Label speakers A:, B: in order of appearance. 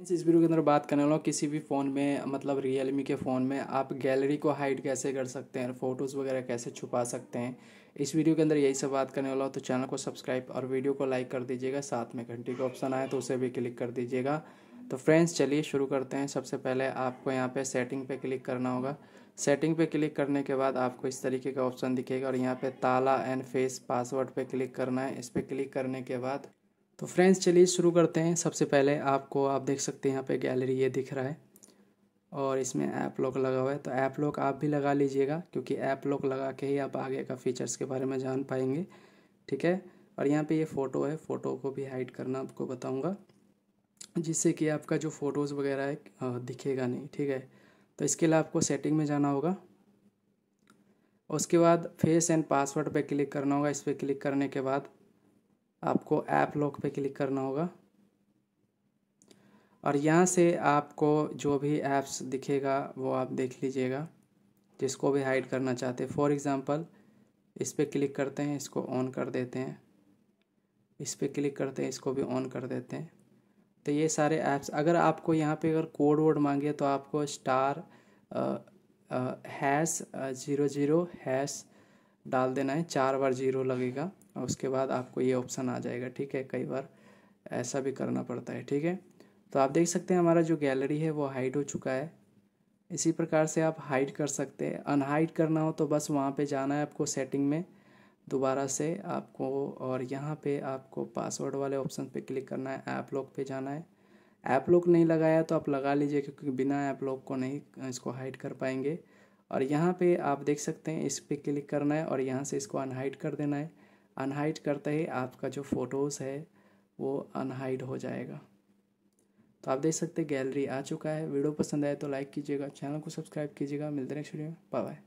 A: इस वीडियो के अंदर बात करने वाला हूँ किसी भी फ़ोन में मतलब रियलमी के फ़ोन में आप गैलरी को हाइड कैसे कर सकते हैं फ़ोटोज़ वगैरह कैसे छुपा सकते हैं इस वीडियो के अंदर यही सब बात करने वाला हूँ तो चैनल को सब्सक्राइब और वीडियो को लाइक कर दीजिएगा साथ में घंटी का ऑप्शन आए तो उसे भी क्लिक कर दीजिएगा तो फ्रेंड्स चलिए शुरू करते हैं सबसे पहले आपको यहाँ पर सेटिंग पर क्लिक करना होगा सेटिंग पर क्लिक करने के बाद आपको इस तरीके का ऑप्शन दिखेगा और यहाँ पर ताला एंड फेस पासवर्ड पर क्लिक करना है इस पर क्लिक करने के बाद तो फ्रेंड्स चलिए शुरू करते हैं सबसे पहले आपको आप देख सकते हैं यहाँ पे गैलरी ये दिख रहा है और इसमें ऐप लॉक लगा हुआ है तो ऐप लॉक आप भी लगा लीजिएगा क्योंकि ऐप लॉक लगा के ही आप आगे का फीचर्स के बारे में जान पाएंगे ठीक है और यहाँ पे ये फ़ोटो है फ़ोटो को भी हाइड करना आपको बताऊँगा जिससे कि आपका जो फ़ोटोज़ वगैरह है दिखेगा नहीं ठीक है तो इसके लिए आपको सेटिंग में जाना होगा उसके बाद फेस एंड पासवर्ड पे क्लिक करना होगा इस पर क्लिक करने के बाद आपको ऐप लॉक पे क्लिक करना होगा और यहाँ से आपको जो भी ऐप्स दिखेगा वो आप देख लीजिएगा जिसको भी हाइड करना चाहते हैं फॉर एग्ज़ाम्पल इस पर क्लिक करते हैं इसको ऑन कर देते हैं इस पर क्लिक करते हैं इसको भी ऑन कर देते हैं तो ये सारे ऐप्स अगर आपको यहाँ पे अगर कोड वोड मांगे तो आपको star hash zero zero hash डाल देना है चार बार जीरो लगेगा और उसके बाद आपको ये ऑप्शन आ जाएगा ठीक है कई बार ऐसा भी करना पड़ता है ठीक है तो आप देख सकते हैं हमारा जो गैलरी है वो हाइड हो चुका है इसी प्रकार से आप हाइड कर सकते हैं अनहाइड करना हो तो बस वहाँ पे जाना है आपको सेटिंग में दोबारा से आपको और यहाँ पे आपको पासवर्ड वाले ऑप्शन पे क्लिक करना है ऐप लॉक पे जाना है ऐप लॉक नहीं लगाया तो आप लगा लीजिए क्योंकि बिना ऐप लॉक को नहीं इसको हाइड कर पाएंगे और यहाँ पे आप देख सकते हैं इस पर क्लिक करना है और यहाँ से इसको अनहाइड कर देना है अनहाइड करते ही आपका जो फ़ोटोज़ है वो अनहाइड हो जाएगा तो आप देख सकते हैं गैलरी आ चुका है वीडियो पसंद आए तो लाइक कीजिएगा चैनल को सब्सक्राइब कीजिएगा मिलते नेक्स्ट वीडियो में बाय